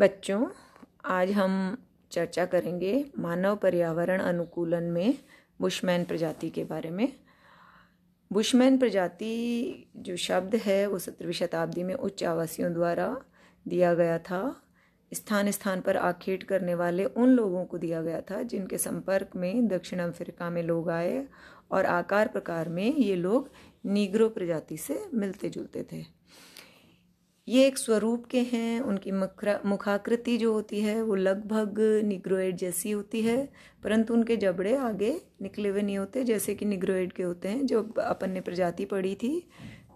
बच्चों आज हम चर्चा करेंगे मानव पर्यावरण अनुकूलन में बुशमैन प्रजाति के बारे में बुशमैन प्रजाति जो शब्द है वो सत्रहवीं शताब्दी में उच्च आवासियों द्वारा दिया गया था स्थान स्थान पर आखेट करने वाले उन लोगों को दिया गया था जिनके संपर्क में दक्षिण अफ्रीका में लोग आए और आकार प्रकार में ये लोग नीग्रो प्रजाति से मिलते जुलते थे ये एक स्वरूप के हैं उनकी मुखाकृति जो होती है वो लगभग निग्रोइड जैसी होती है परंतु उनके जबड़े आगे निकले हुए नहीं होते जैसे कि निग्रोइड के होते हैं जो अपन ने प्रजाति पढ़ी थी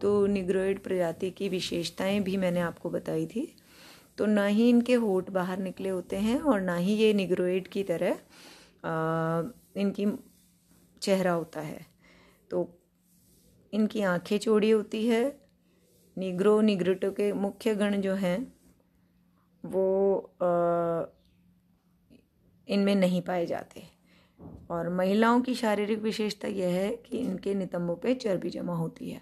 तो निग्रोइड प्रजाति की विशेषताएं भी मैंने आपको बताई थी तो ना ही इनके होठ बाहर निकले होते हैं और ना ही ये निग्रोइड की तरह आ, इनकी चेहरा होता है तो इनकी आंखें चौड़ी होती है निग्रो निग्रोटो के मुख्य गण जो हैं वो इनमें नहीं पाए जाते और महिलाओं की शारीरिक विशेषता यह है कि इनके नितंबों पे चर्बी जमा होती है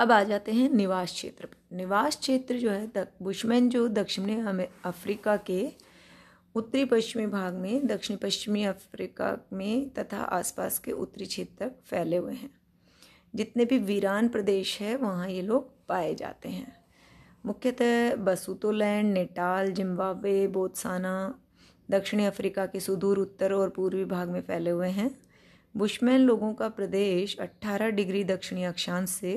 अब आ जाते हैं निवास क्षेत्र पर निवास क्षेत्र जो है बुशमैन जो दक्षिणी अफ्रीका के उत्तरी पश्चिमी भाग में दक्षिण पश्चिमी अफ्रीका में तथा आसपास के उत्तरी क्षेत्र तक फैले हुए हैं जितने भी वीरान प्रदेश है वहाँ ये लोग पाए जाते हैं मुख्यतः बसुतोलैंड नेटाल जिम्बाब्वे बोत्साना दक्षिणी अफ्रीका के सुदूर उत्तर और पूर्वी भाग में फैले हुए हैं बुशमैन लोगों का प्रदेश 18 डिग्री दक्षिणी अक्षांश से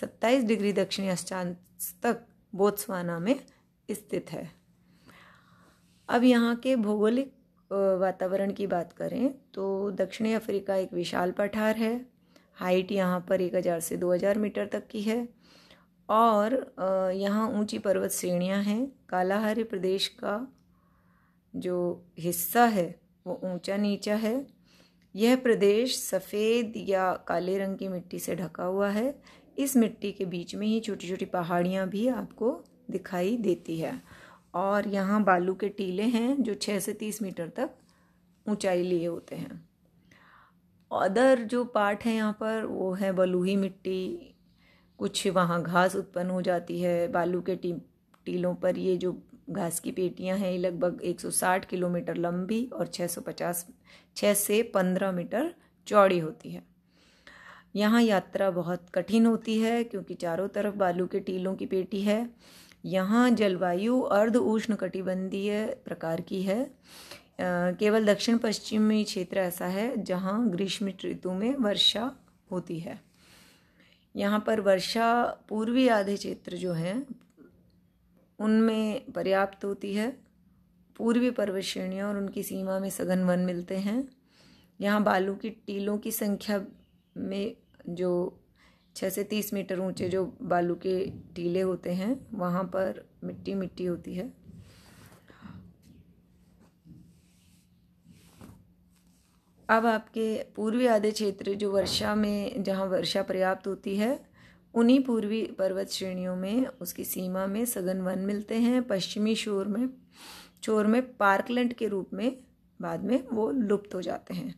27 डिग्री दक्षिणी अक्षांश तक बोत्सवाना में स्थित है अब यहाँ के भौगोलिक वातावरण की बात करें तो दक्षिणी अफ्रीका एक विशाल पठार है हाइट यहाँ पर एक हज़ार से दो हज़ार मीटर तक की है और यहाँ ऊंची पर्वत श्रेणियाँ हैं कालाहारी प्रदेश का जो हिस्सा है वो ऊंचा नीचा है यह प्रदेश सफ़ेद या काले रंग की मिट्टी से ढका हुआ है इस मिट्टी के बीच में ही छोटी छोटी पहाड़ियाँ भी आपको दिखाई देती है और यहाँ बालू के टीले हैं जो छः से तीस मीटर तक ऊंचाई लिए होते हैं अदर जो पार्ट है यहाँ पर वो है बलूही मिट्टी कुछ वहाँ घास उत्पन्न हो जाती है बालू के टी टीलों पर ये जो घास की पेटियाँ हैं ये लगभग 160 किलोमीटर लंबी और 650 6 से 15 मीटर चौड़ी होती है यहाँ यात्रा बहुत कठिन होती है क्योंकि चारों तरफ बालू के टीलों की पेटी है यहाँ जलवायु अर्ध उष्ण कटिबंधीय प्रकार की है केवल दक्षिण पश्चिमी क्षेत्र ऐसा है जहाँ ग्रीष्म ऋतु में वर्षा होती है यहाँ पर वर्षा पूर्वी आधे क्षेत्र जो हैं उनमें पर्याप्त होती है पूर्वी पर्वत श्रेणियाँ और उनकी सीमा में सघन वन मिलते हैं यहाँ बालू की टीलों की संख्या में जो छः से तीस मीटर ऊंचे जो बालू के टीले होते हैं वहाँ पर मिट्टी मिट्टी होती है अब आपके पूर्वी आधे क्षेत्र जो वर्षा में जहाँ वर्षा पर्याप्त होती है उन्हीं पूर्वी पर्वत श्रेणियों में उसकी सीमा में सघन वन मिलते हैं पश्चिमी शोर में शोर में पार्कलैंड के रूप में बाद में वो लुप्त हो जाते हैं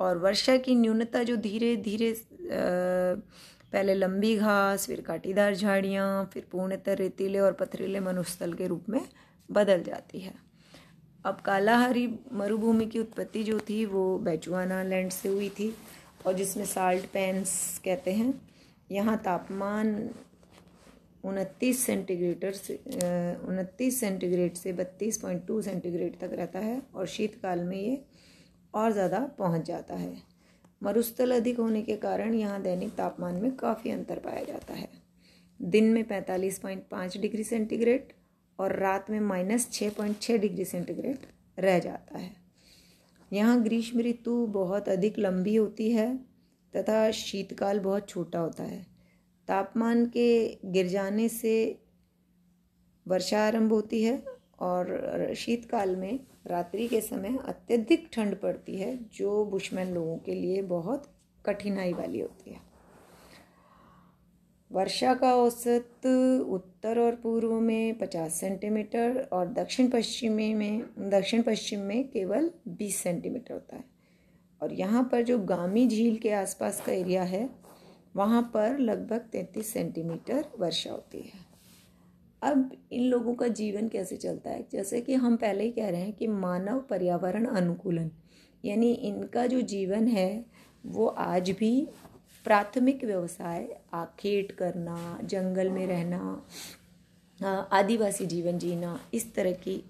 और वर्षा की न्यूनता जो धीरे धीरे पहले लंबी घास फिर काटीदार झाड़ियाँ फिर पूर्णतः रेतीले और पथरीले मनुस्थल के रूप में बदल जाती है अब कालाहारी मरुभूमि की उत्पत्ति जो थी वो बैचुआना लैंड से हुई थी और जिसमें साल्ट पैंस कहते हैं यहाँ तापमान उनतीस सेंटीग्रेटर से उनतीस सेंटीग्रेड से बत्तीस पॉइंट टू सेंटीग्रेड तक रहता है और शीतकाल में ये और ज़्यादा पहुँच जाता है मरुस्थल अधिक होने के कारण यहाँ दैनिक तापमान में काफ़ी अंतर पाया जाता है दिन में पैंतालीस पॉइंट पाँच डिग्री सेंटीग्रेड और रात में माइनस छः पॉइंट छः डिग्री सेंटीग्रेड रह जाता है यहाँ ग्रीष्म ऋतु बहुत अधिक लंबी होती है तथा शीतकाल बहुत छोटा होता है तापमान के गिर जाने से वर्षा आरंभ होती है और शीतकाल में रात्रि के समय अत्यधिक ठंड पड़ती है जो बुशमैन लोगों के लिए बहुत कठिनाई वाली होती है वर्षा का औसत उत्तर और पूर्व में पचास सेंटीमीटर और दक्षिण पश्चिमी में दक्षिण पश्चिम में केवल बीस सेंटीमीटर होता है और यहाँ पर जो गामी झील के आसपास का एरिया है वहाँ पर लगभग तैंतीस सेंटीमीटर वर्षा होती है अब इन लोगों का जीवन कैसे चलता है जैसे कि हम पहले ही कह रहे हैं कि मानव पर्यावरण अनुकूलन यानी इनका जो जीवन है वो आज भी प्राथमिक व्यवसाय खेत करना जंगल में रहना आदिवासी जीवन जीना इस तरह की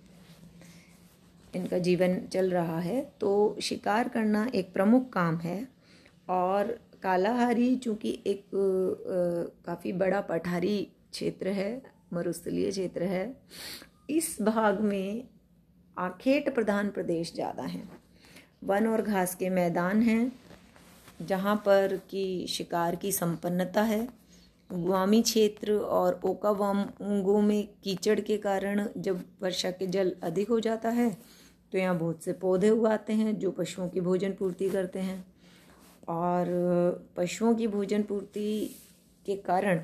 इनका जीवन चल रहा है तो शिकार करना एक प्रमुख काम है और कालाहारी चूँकि एक काफ़ी बड़ा पठारी क्षेत्र है मरुस्थलीय क्षेत्र है इस भाग में आखेट प्रधान प्रदेश ज़्यादा हैं वन और घास के मैदान हैं जहाँ पर कि शिकार की संपन्नता है गुआमी क्षेत्र और उंगों में कीचड़ के कारण जब वर्षा के जल अधिक हो जाता है तो यहाँ बहुत से पौधे उगाते हैं जो पशुओं की भोजन पूर्ति करते हैं और पशुओं की भोजन पूर्ति के कारण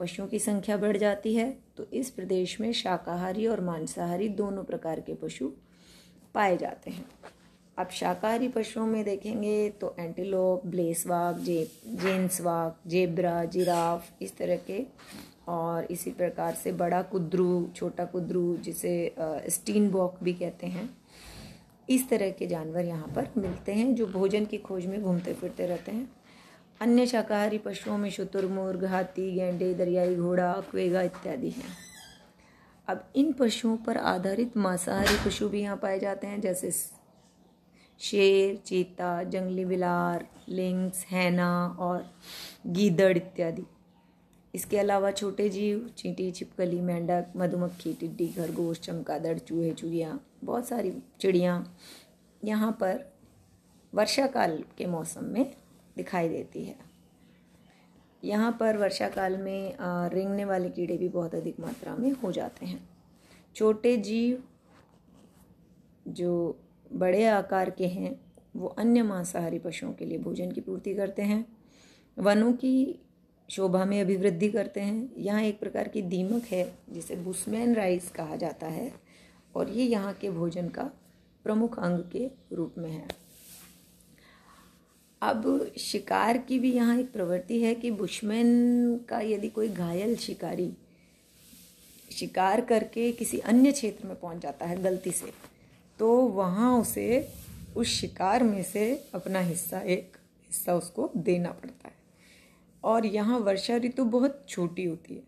पशुओं की संख्या बढ़ जाती है तो इस प्रदेश में शाकाहारी और मांसाहारी दोनों प्रकार के पशु पाए जाते हैं आप शाकाहारी पशुओं में देखेंगे तो एंटीलोप ब्लेसवाक जे वाक जेब्रा जिराफ इस तरह के और इसी प्रकार से बड़ा कुद्रू छोटा कुद्रू जिसे स्टीन बॉक भी कहते हैं इस तरह के जानवर यहाँ पर मिलते हैं जो भोजन की खोज में घूमते फिरते रहते हैं अन्य शाकाहारी पशुओं में शुतुरमुर्ग हाथी गेंडे दरियाई घोड़ा कुएगा इत्यादि हैं अब इन पशुओं पर आधारित मांसाहारी पशु भी यहाँ पाए जाते हैं जैसे शेर चीता जंगली बिलार लिंक्स हैना और गीदड़ इत्यादि इसके अलावा छोटे जीव चींटी छिपकली मेंढक मधुमक्खी टिड्डी खरगोश चमकादड़ चूहे चूहिया बहुत सारी चिड़ियाँ यहाँ पर वर्षा काल के मौसम में दिखाई देती है यहाँ पर वर्षा काल में रेंगने वाले कीड़े भी बहुत अधिक मात्रा में हो जाते हैं छोटे जीव जो बड़े आकार के हैं वो अन्य मांसाहारी पशुओं के लिए भोजन की पूर्ति करते हैं वनों की शोभा में अभिवृद्धि करते हैं यहाँ एक प्रकार की दीमक है जिसे बुसमैन राइस कहा जाता है और ये यहाँ के भोजन का प्रमुख अंग के रूप में है अब शिकार की भी यहाँ एक प्रवृत्ति है कि बुशमैन का यदि कोई घायल शिकारी शिकार करके किसी अन्य क्षेत्र में पहुँच जाता है गलती से तो वहाँ उसे उस शिकार में से अपना हिस्सा एक हिस्सा उसको देना पड़ता है और यहाँ वर्षा ऋतु बहुत छोटी होती है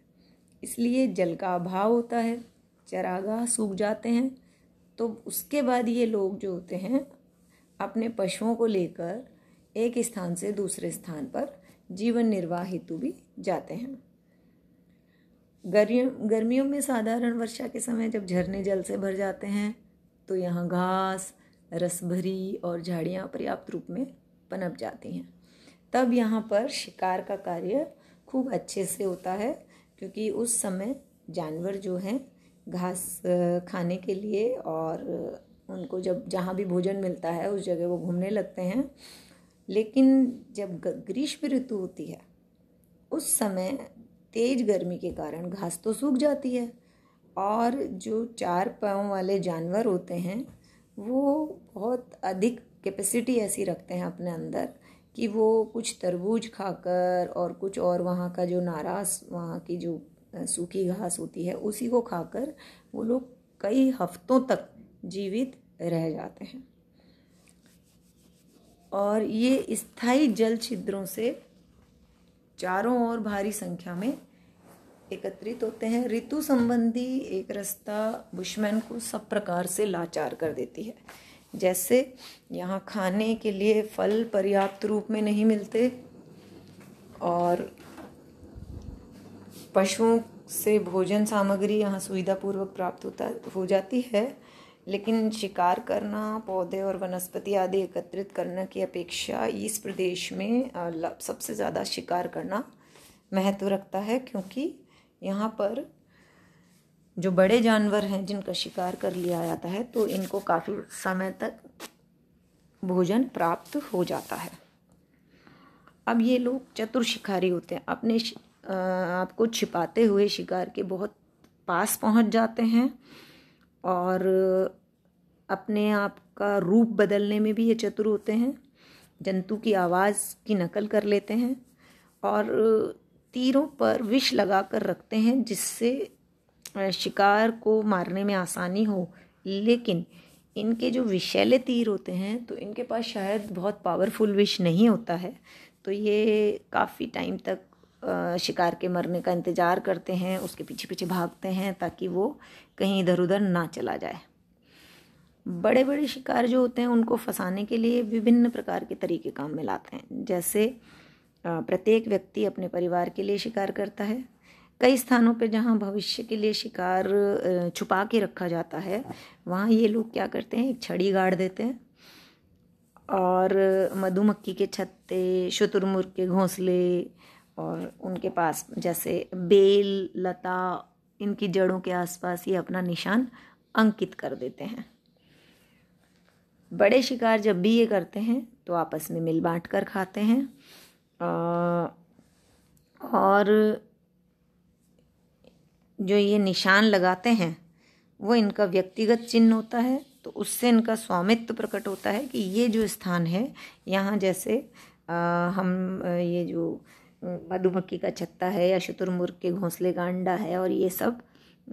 इसलिए जल का अभाव होता है चरागाह सूख जाते हैं तो उसके बाद ये लोग जो होते हैं अपने पशुओं को लेकर एक स्थान से दूसरे स्थान पर जीवन निर्वाह हेतु भी जाते हैं गर्मियों गर्मियों में साधारण वर्षा के समय जब झरने जल से भर जाते हैं तो यहाँ घास रसभरी और झाड़ियाँ पर्याप्त रूप में पनप जाती हैं तब यहाँ पर शिकार का कार्य खूब अच्छे से होता है क्योंकि उस समय जानवर जो हैं घास खाने के लिए और उनको जब जहाँ भी भोजन मिलता है उस जगह वो घूमने लगते हैं लेकिन जब ग्रीष्म ऋतु होती है उस समय तेज गर्मी के कारण घास तो सूख जाती है और जो चार पाँव वाले जानवर होते हैं वो बहुत अधिक कैपेसिटी ऐसी रखते हैं अपने अंदर कि वो कुछ तरबूज खाकर और कुछ और वहाँ का जो नाराज वहाँ की जो सूखी घास होती है उसी को खाकर वो लोग कई हफ्तों तक जीवित रह जाते हैं और ये स्थाई जल छिद्रों से चारों ओर भारी संख्या में एकत्रित होते हैं ऋतु संबंधी एक रस्ता बुशमैन को सब प्रकार से लाचार कर देती है जैसे यहाँ खाने के लिए फल पर्याप्त रूप में नहीं मिलते और पशुओं से भोजन सामग्री यहाँ सुविधापूर्वक प्राप्त होता हो जाती है लेकिन शिकार करना पौधे और वनस्पति आदि एकत्रित करने की अपेक्षा इस प्रदेश में सबसे ज़्यादा शिकार करना महत्व रखता है क्योंकि यहाँ पर जो बड़े जानवर हैं जिनका शिकार कर लिया जाता है तो इनको काफ़ी समय तक भोजन प्राप्त हो जाता है अब ये लोग चतुर शिकारी होते हैं अपने आप को छिपाते हुए शिकार के बहुत पास पहुंच जाते हैं और अपने आप का रूप बदलने में भी ये चतुर होते हैं जंतु की आवाज़ की नकल कर लेते हैं और तीरों पर विष लगा कर रखते हैं जिससे शिकार को मारने में आसानी हो लेकिन इनके जो विषैले तीर होते हैं तो इनके पास शायद बहुत पावरफुल विष नहीं होता है तो ये काफ़ी टाइम तक शिकार के मरने का इंतज़ार करते हैं उसके पीछे पीछे भागते हैं ताकि वो कहीं इधर उधर ना चला जाए बड़े बड़े शिकार जो होते हैं उनको फंसाने के लिए विभिन्न प्रकार के तरीके काम में लाते हैं जैसे प्रत्येक व्यक्ति अपने परिवार के लिए शिकार करता है कई स्थानों पर जहाँ भविष्य के लिए शिकार छुपा के रखा जाता है वहाँ ये लोग क्या करते हैं एक छड़ी गाड़ देते हैं और मधुमक्खी के छत्ते शुतुरमुर्ग के घोंसले और उनके पास जैसे बेल लता इनकी जड़ों के आसपास ये अपना निशान अंकित कर देते हैं बड़े शिकार जब भी ये करते हैं तो आपस में मिल बांट कर खाते हैं और जो ये निशान लगाते हैं वो इनका व्यक्तिगत चिन्ह होता है तो उससे इनका स्वामित्व प्रकट होता है कि ये जो स्थान है यहाँ जैसे आ, हम ये जो मधुमक्खी का छत्ता है या शुतुरमुर्ग के घोंसले का अंडा है और ये सब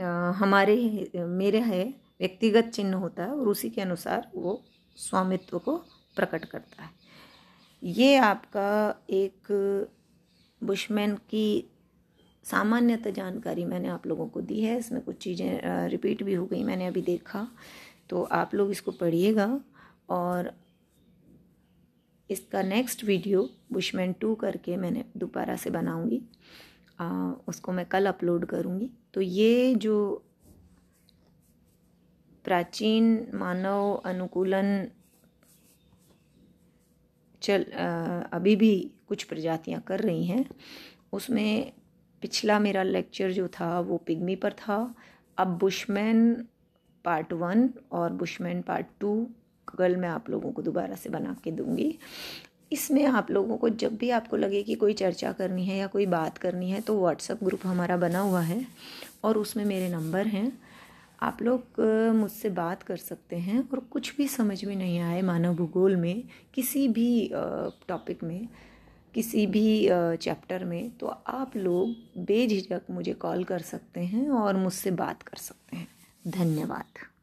आ, हमारे मेरे है व्यक्तिगत चिन्ह होता है और उसी के अनुसार वो स्वामित्व को प्रकट करता है ये आपका एक बुशमैन की सामान्यतः जानकारी मैंने आप लोगों को दी है इसमें कुछ चीज़ें रिपीट भी हो गई मैंने अभी देखा तो आप लोग इसको पढ़िएगा और इसका नेक्स्ट वीडियो बुशमैन टू करके मैंने दोबारा से बनाऊंगी उसको मैं कल अपलोड करूंगी तो ये जो प्राचीन मानव अनुकूलन चल अभी भी कुछ प्रजातियां कर रही हैं उसमें पिछला मेरा लेक्चर जो था वो पिग्मी पर था अब बुशमैन पार्ट वन और बुशमैन पार्ट टू कल मैं आप लोगों को दोबारा से बना के दूँगी इसमें आप लोगों को जब भी आपको लगे कि कोई चर्चा करनी है या कोई बात करनी है तो व्हाट्सअप ग्रुप हमारा बना हुआ है और उसमें मेरे नंबर हैं आप लोग मुझसे बात कर सकते हैं और कुछ भी समझ में नहीं आए मानव भूगोल में किसी भी टॉपिक में किसी भी चैप्टर में तो आप लोग बेझिझक मुझे कॉल कर सकते हैं और मुझसे बात कर सकते हैं धन्यवाद